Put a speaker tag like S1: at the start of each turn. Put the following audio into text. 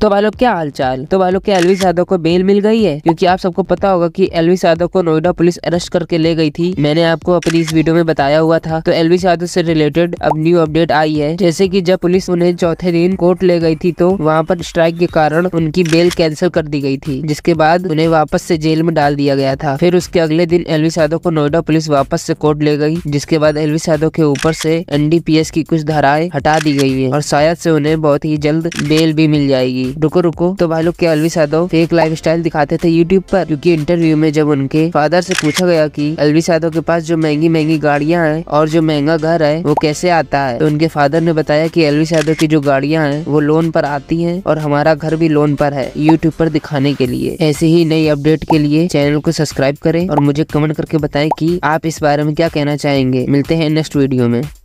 S1: तो वालों क्या क्या हालचाल तो वालों के क्या यादव को बेल मिल गई है क्योंकि आप सबको पता होगा कि एलवी यादव को नोएडा पुलिस अरेस्ट करके ले गई थी मैंने आपको अपनी इस वीडियो में बताया हुआ था तो एलवी यादव से रिलेटेड अब न्यू अपडेट आई है जैसे की जब पुलिस उन्हें चौथे दिन कोर्ट ले गई थी तो वहाँ पर स्ट्राइक के कारण उनकी बेल कैंसिल कर दी गई थी जिसके बाद उन्हें वापस से जेल में डाल दिया गया था फिर उसके अगले दिन एलवी यादव को नोएडा पुलिस वापस से कोर्ट ले गई जिसके बाद एलवी यादव के ऊपर से एनडीपीएस की कुछ धाराएं हटा दी गई है और शायद से उन्हें बहुत ही जल्द बेल भी मिल जाएगी थी रुको रुको तो भाई लोग के Alvi Yadav fake lifestyle दिखाते थे यूट्यूब पर क्योंकि इंटरव्यू में जब उनके फादर से पूछा गया कि अलवी यादव के पास जो महंगी महंगी गाड़ियां हैं और जो महंगा घर है वो कैसे आता है तो उनके फादर ने बताया कि अलवी यादव की जो गाड़ियां हैं वो लोन पर आती हैं और हमारा घर भी लोन पर है यूट्यूब पर दिखाने के लिए ऐसे ही नई अपडेट के लिए चैनल को सब्सक्राइब करें और मुझे कमेंट करके बताएं कि आप इस बारे में क्या कहना चाहेंगे मिलते हैं नेक्स्ट वीडियो में